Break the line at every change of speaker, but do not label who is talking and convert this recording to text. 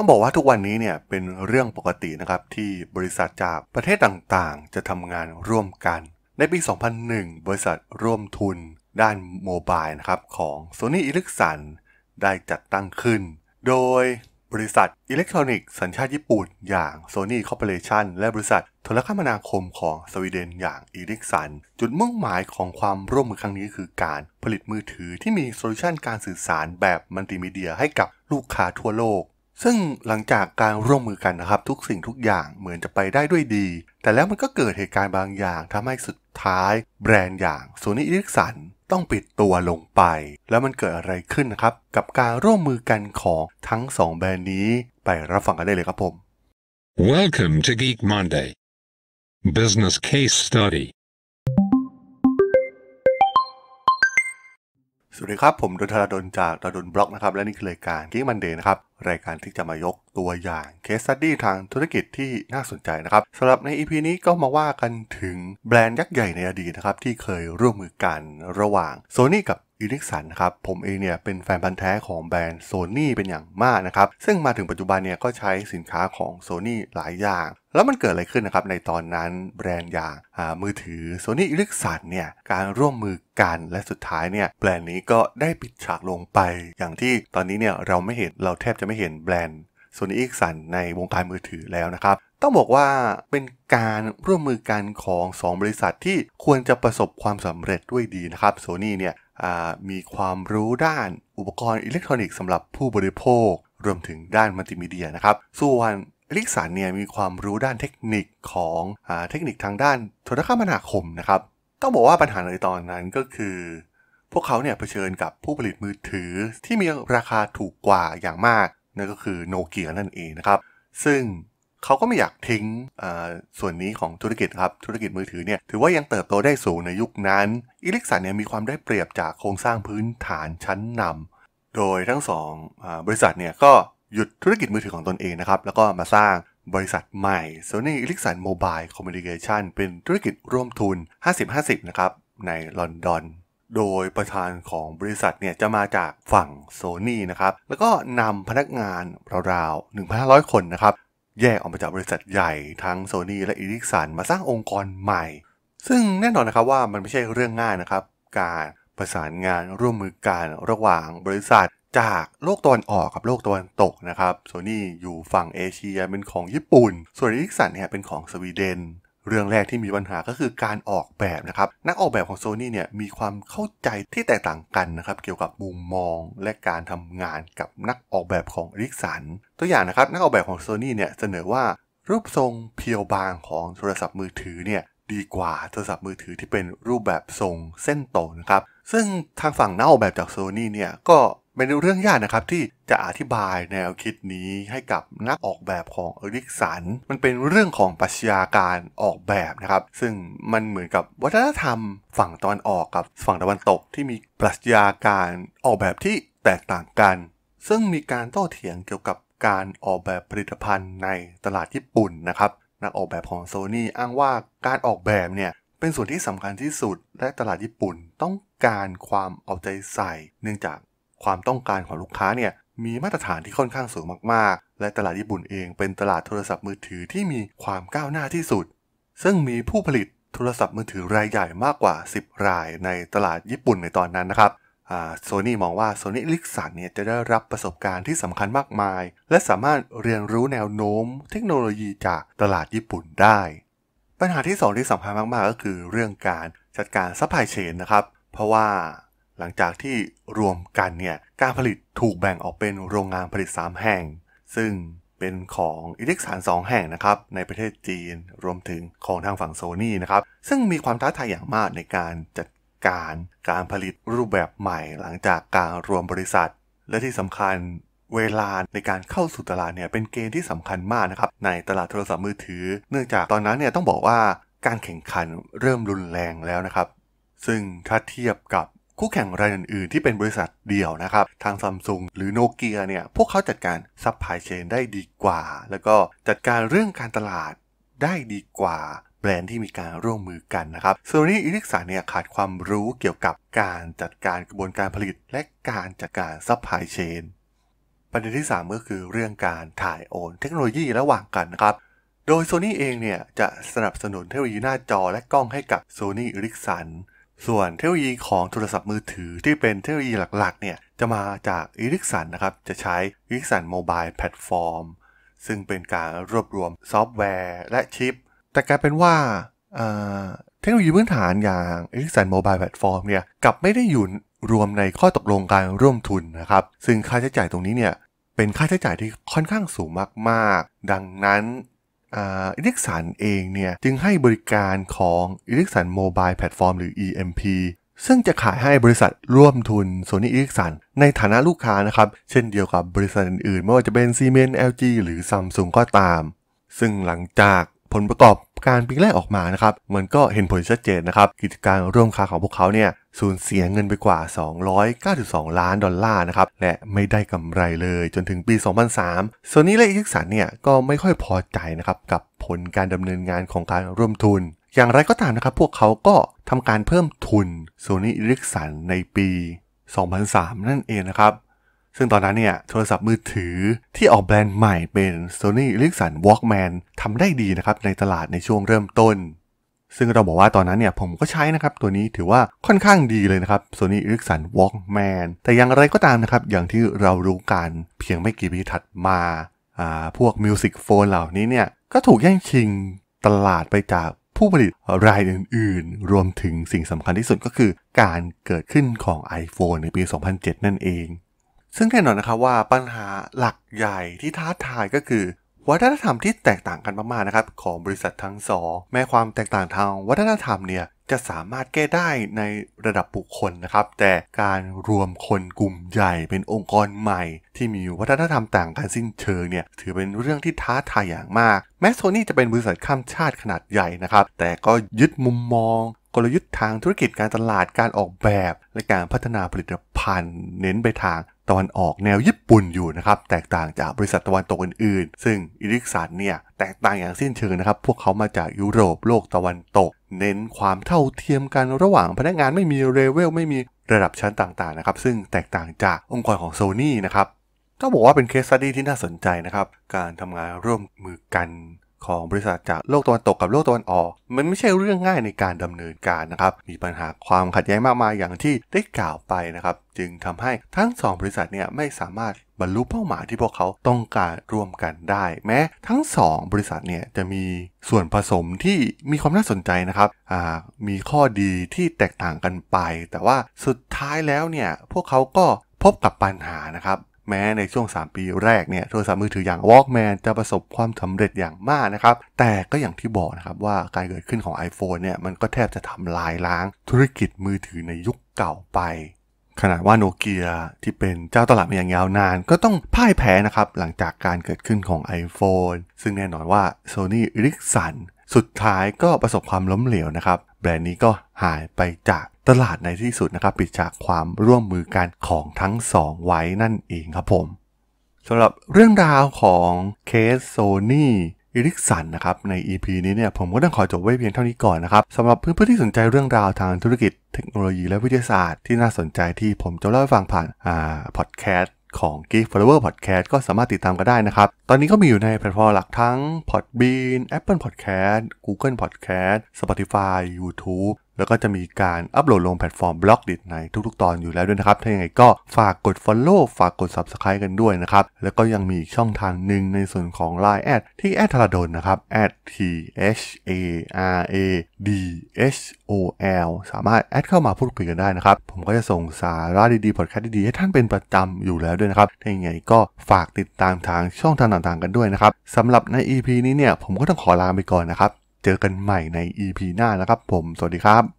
ต้องบอกว่าทุกวันนี้เนี่ยเป็นเรื่องปกตินะครับที่บริษัทจากประเทศต่างๆจะทำงานร่วมกัน ในปี 2001 บริษัทร่วมทุนด้านโมบายนะครับของ Sony e เล็กซันได้จัดตั้งขึ้น โดยบริษัทอิเล็กทรอนิกส์สัญชาติญี่ปุ่นอย่าง Sony Corporation และบริษัทโทรคมนาคมของสวีเดนอย่างอีริกสันจุดมุ่งหมายของความร่วมมือครั้งนี้คือการผลิตมือถือที่มีโซลูชันการสื่อสารแบบมัลติมีเดียให้กับลูกค้าทั่วโลกซึ่งหลังจากการร่วมมือกันนะครับ ทุกสิ่งทุกอย่างเหมือนจะไปได้ด้วยดี แต่แล้วมันก็เกิดเหตุการณ์บางอย่างทำให้สุดท้ายแบรนด์อย่างโซนี่อิริกสันต้องปิดตัวลงไป แล้วมันเกิดอะไรขึ้นนะครับ กับการร่วมมือกันของทั้ง 2 แบรนด์นี้ไปรับฟังกันได้เลยครับผม Welcome to Geek Monday Business Case Study สวัสดีครับ ผมดนทราดนจากดนบล็อกนะครับ และนี่คือรายการกิ๊กมันเดย์นะครับ รายการที่จะมายกตัวอย่างเคสตัดดี้ทางธุรกิจที่น่าสนใจนะครับสำหรับใน EP นี้ก็มาว่ากันถึงแบรนด์ยักษ์ใหญ่ในอดีตนะครับ ที่เคยร่วมมือกันระหว่าง Sony กับอีลิกสันนะครับผมเองเนี่ยเป็นแฟนพันธ์แท้ของแบรนด์โซนี่เป็นอย่างมากนะครับซึ่งมาถึงปัจจุบันเนี่ยก็ใช้สินค้าของโซนี่หลายอย่าง แล้วมันเกิดอะไรขึ้นนะครับในตอนนั้นแบรนด์อย่างมือถือโซนี่อีลิกสันเนี่ยการร่วมมือกันและสุดท้ายเนี่ยแบรนด์นี้ก็ได้ปิดฉากลงไปอย่างที่ตอนนี้เนี่ยเราไม่เห็นเราแทบจะไม่เห็นแบรนด์โซนี่อีลิกสันในวงการมือถือแล้วนะครับต้องบอกว่าเป็นการร่วมมือกันของ 2 บริษัทที่ควรจะประสบความสำเร็จด้วยดีนะครับโซนี่เนี่ยมีความรู้ด้านอุปกรณ์อิเล็กทรอนิกส์สำหรับผู้บริโภค รวมถึงด้านมัลติมีเดียนะครับ ส่วนอลิกสันเนี่ยมีความรู้ด้านเทคนิคของอเทคนิคทางด้านโทรคมนาคมนะครับต้องบอกว่าปัญหาในตอนนั้นก็คือ พวกเขาเนี่ยเผชิญกับผู้ผลิตมือถือที่มีราคาถูกกว่าอย่างมากนั่นก็คือโนเกียนั่นเองนะครับซึ่งเขาก็ไม่อยากทิ้งส่วนนี้ของธุรกิจครับธุรกิจมือถือเนี่ยถือว่ายังเติบโตได้สูงในยุคนั้น อิลิกสันเนี่ยมีความได้เปรียบจากโครงสร้างพื้นฐานชั้นนำ โดยทั้งสองอบริษัทเนี่ยก็หยุดธุรกิจมือถือของตนเองนะครับแล้วก็มาสร้างบริษัทใหม่ Sony Ericsson Mobile Communication เป็นธุรกิจร่วมทุน 50-50นะครับในลอนดอน โดยประธานของบริษัทเนี่ยจะมาจากฝั่ง Sony นะครับแล้วก็นำพนักงานราวๆ1,500 คนนะครับแยกออกมาจากบริษัทใหญ่ทั้งโซนี่และอีริกสันมาสร้างองค์กรใหม่ ซึ่งแน่นอนนะครับว่ามันไม่ใช่เรื่องง่ายนะครับ การประสานงานร่วมมือกันระหว่างบริษัทจากโลกตะวันออกกับโลกตะวันตกนะครับ โซนี่อยู่ฝั่งเอเชียเป็นของญี่ปุ่น ส่วนอีิกสันเนี่ยเป็นของสวีเดนเรื่องแรกที่มีปัญหาก็คือการออกแบบนะครับนักออกแบบของซน n y เนี่ยมีความเข้าใจที่แตกต่างกันนะครับเกี่ยวกับมุมมองและการทำงานกับนักออกแบบของริกสันตัวอย่างนะครับนักออกแบบของซน n y เนี่ยเสนอว่ารูปทรงเพียวบางของโทรศัพท์มือถือเนี่ยดีกว่าโทรศัพท์มือถือที่เป็นรูปแบบทรงเส้นตรงนะครับซึ่งทางฝั่งนักออกแบบจากโซนี่เนี่ยก็เป็นเรื่องยากนะครับที่จะอธิบายแนวคิดนี้ให้กับนักออกแบบของเอริกสัน มันเป็นเรื่องของปรัชญาการออกแบบนะครับ ซึ่งมันเหมือนกับวัฒนธรรม ฝั่งตอนออกกับฝั่งตะวันตกที่มีปรัชญาการออกแบบที่แตกต่างกัน ซึ่งมีการโต้เถียงเกี่ยวกับการออกแบบผลิตภัณฑ์ในตลาดญี่ปุ่นนะครับ นักออกแบบของโซนี่อ้างว่าการออกแบบเนี่ยเป็นส่วนที่สำคัญที่สุด และตลาดญี่ปุ่นต้องการความเอาใจใส่เนื่องจากความต้องการของลูกค้าเนี่ยมีมาตรฐานที่ค่อนข้างสูงมาก ๆ และตลาดญี่ปุ่นเอง เป็นตลาดโทรศัพท์มือถือที่มีความก้าวหน้าที่สุด ซึ่งมีผู้ผลิตโทรศัพท์มือถือรายใหญ่มากกว่า 10รายในตลาดญี่ปุ่นในตอนนั้นนะครับโซนี่มองว่าโซนี่ลิกสันเนี่ยจะได้รับประสบการณ์ที่สำคัญมากมายและสามารถเรียนรู้แนวโน้มเทคโนโลยีจากตลาดญี่ปุ่นได้ ปัญหาที่2ที่สำคัญมากๆ ก็คือเรื่องการจัดการซัพพลายเชนนะครับ เพราะว่าหลังจากที่รวมกันเนี่ย การผลิตถูกแบ่งออกเป็นโรงงานผลิต 3 แห่ง ซึ่งเป็นของ อิเล็กสารสองแห่งนะครับในประเทศจีน รวมถึงของทางฝั่งโซนี่นะครับ ซึ่งมีความท้าทายอย่างมากในการจัดการการผลิตรูปแบบใหม่ หลังจากการรวมบริษัท และที่สำคัญเวลาในการเข้าสู่ตลาดเนี่ยเป็นเกณฑ์ที่สำคัญมากนะครับในตลาดโทรศัพท์มือถือ เนื่องจากตอนนั้นเนี่ยต้องบอกว่าการแข่งขันเริ่มรุนแรงแล้วนะครับ ซึ่งถ้าเทียบกับคู่แข่งรายอื่นๆที่เป็นบริษัทเดียวนะครับ ทางซัมซุงหรือโนเกียเนี่ย พวกเขาจัดการซัพพลายเชนได้ดีกว่า แล้วก็จัดการเรื่องการตลาดได้ดีกว่าแบรนด์ที่มีการร่วมมือกันนะครับโซนี่อิเล็กสันเนี่ย ขาดความรู้เกี่ยวกับการจัดการกระบวนการผลิตและการจัดการซัพพลายเชนประเด็นที่3ก็คือเรื่องการถ่ายโอนเทคโนโลยีระหว่างกันนะครับโดย Sony เองเนี่ยจะสนับสนุนเทคโนโลยีหน้าจอและกล้องให้กับ Sony Ericsson ส่วนเทคโนโลยีของโทรศัพท์มือถือที่เป็นเทคโนโลยีหลักๆเนี่ยจะมาจากอีริกสันนะครับจะใช้อีริกสันโมบายแพลตฟอร์มซึ่งเป็นการรวบรวมซอฟต์แวร์และชิป แต่กลายเป็นว่าเทคโนโลยีพื้นฐานอย่างอีริกสันโมบายแพลตฟอร์มเนี่ยกับไม่ได้อยู่รวมในข้อตกลงการร่วมทุนนะครับ ซึ่งค่าใช้จ่ายตรงนี้เนี่ยเป็นค่าใช้จ่ายที่ค่อนข้างสูงมากๆ ดังนั้นอิเล็กสันเองเนี่ยจึงให้บริการของอิเล็กสันโมบายแพลตฟอร์มหรือ EMP ซึ่งจะขายให้บริษัทร่วมทุนโซนี่อิเล็กสันในฐานะลูกค้านะครับ เช่นเดียวกับบริษัทอื่นๆ ไม่ว่าจะเป็นซีเมนต์ LG หรือซัมซุงก็ตาม ซึ่งหลังจากผลประกอบการปีแรกออกมานะครับ มันก็เห็นผลชัดเจนนะครับ กิจการร่วมค้าของพวกเขาเนี่ยสูญเสียเงินไปกว่า 292 ล้านดอลลาร์นะครับ และไม่ได้กำไรเลยจนถึงปี 2003ส่วนนี้เละอิกิ์สันเนี่ยก็ไม่ค่อยพอใจนะครับ กับผลการดำเนินงานของการร่วมทุน อย่างไรก็ตามนะครับ พวกเขาก็ทำการเพิ่มทุนโซนี่อริกสันในปี 2003 นั่นเองนะครับซึ่งตอนนั้นเนี่ยโทรศัพท์มือถือที่ออกแบรนด์ใหม่เป็น Sony Ericsson Walkman ทำได้ดีนะครับในตลาดในช่วงเริ่มต้น ซึ่งเราบอกว่าตอนนั้นเนี่ยผมก็ใช้นะครับตัวนี้ถือว่าค่อนข้างดีเลยนะครับ Sony Ericsson Walkman แต่อย่างไรก็ตามนะครับอย่างที่เรารู้กันเพียงไม่กี่ปีถัดมา พวกมิวสิกโฟนเหล่านี้เนี่ยก็ถูกแย่งชิงตลาดไปจากผู้ผลิตรายอื่นๆ รวมถึงสิ่งสำคัญที่สุดก็คือ การเกิดขึ้นของ iPhone ในปี 2007 นั่นเองซึ่งแน่นอนนะครับว่าปัญหาหลักใหญ่ที่ท้าทายก็คือ วัฒนธรรมที่แตกต่างกันมากๆนะครับของบริษัททั้งสอง แม้ความแตกต่างทางวัฒนธรรมเนี่ยจะสามารถแก้ได้ในระดับบุคคลนะครับ แต่การรวมคนกลุ่มใหญ่เป็นองค์กรใหม่ ที่มีวัฒนธรรมต่างกันสิ้นเชิงเนี่ยถือเป็นเรื่องที่ท้าทายอย่างมาก แม้โซนี่จะเป็นบริษัทข้ามชาติขนาดใหญ่นะครับแต่ก็ยึดมุมมองลยุทธ์ทางธุรกิจการตลาดการออกแบบและการพัฒนาผลิตภัณฑ์ เน้นไปทางตะวันออกแนวญี่ปุ่นอยู่นะครับแตกต่างจากบริษัทตะวันตกอื่นๆ ซึ่งอิริกสันเนี่ยแตกต่างอย่างสิ้นเชิงนะครับพวกเขามาจากยุโรปโลกตะวันตก เน้นความเท่าเทียมกันระหว่างพนักงานไม่มีเลเวลไม่มีระดับชั้นต่างๆนะครับ ซึ่งแตกต่างจากองค์กรของโซนี่นะครับก็บอกว่าเป็นเคสสตี้ที่น่าสนใจนะครับการทำงานร่วมมือกันของบริษัทจากโลกตะวัน ตกกับโลกตะวันออก มันไม่ใช่เรื่องง่ายในการดำเนินการนะครับ มีปัญหาความขัดแย้งมากมายอย่างที่ได้กล่าวไปนะครับ จึงทำให้ทั้ง 2 บริษัทเนี่ยไม่สามารถบรรลุเป้าหมายที่พวกเขาต้องการร่วมกันได้ แม้ทั้ง 2 บริษัทเนี่ยจะมีส่วนผสมที่มีความน่าสนใจนะครับมีข้อดีที่แตกต่างกันไป แต่ว่าสุดท้ายแล้วเนี่ยพวกเขาก็พบกับปัญหานะครับแม้ในช่วง 3 ปีแรกเนี่ยโทรศัพท์มือถืออย่าง Walkman จะประสบความสำเร็จอย่างมากนะครับแต่ก็อย่างที่บอกนะครับว่าการเกิดขึ้นของ iPhone เนี่ยมันก็แทบจะทำลายล้างธุรกิจมือถือในยุคเก่าไป ขนาดว่าโนเกียที่เป็นเจ้าตลาดมาอย่างยาวนานก็ต้องพ่ายแพ้นะครับหลังจากการเกิดขึ้นของ iPhone ซึ่งแน่นอนว่า Sony Ericsson สุดท้ายก็ประสบความล้มเหลวนะครับแบรนด์นี้ก็หายไปจากตลาดในที่สุดนะครับปิดฉากความร่วมมือกันของทั้งสองไว้นั่นเองครับผมสำหรับเรื่องราวของเคสโซนี่อีริกสันนะครับใน EP นี้เนี่ยผมก็ต้องขอจบไว้เพียงเท่านี้ก่อนนะครับสำหรับเพื่อนๆที่สนใจเรื่องราวทางธุรกิจเทคโนโลยีและวิทยาศาสตร์ที่น่าสนใจที่ผมจะเล่าให้ฟังผ่านอ่าพอดแคสของ g e e k Flower Podcast ก็สามารถติดตามกันได้นะครับ ตอนนี้ก็มีอยู่ในแพลตฟอร์มหลักทั้ง Podbean Apple Podcast Google Podcast Spotify YouTube แล้วก็จะมีการอัปโหลดลงแพลตฟอร์มบล็อกดิในทุกๆ ตอนอยู่แล้วด้วยนะครับ ถ้าอย่างไรก็ฝากกด Follow ฝากกด Subscribe กันด้วยนะครับ แล้วก็ยังมีช่องทางหนึ่งในส่วนของ Line แอดที่แอดทราดนนะครับ t h a r a d h o l สามารถแอดเข้ามาพูดคุยกันได้นะครับ ผมก็จะส่งสาระดีๆ พอดแคสต์ดีๆให้ท่านเป็นประจำอยู่แล้วด้วยนะครับถ้าอย่างไรก็ฝากติดตามทางช่องทางต่าง ๆกันด้วยนะครับสำหรับใน EP นี้เนี่ย ผมก็ต้องขอลาไปก่อนนะครับเจอกันใหม่ใน EP หน้านะครับผม สวัสดีครับ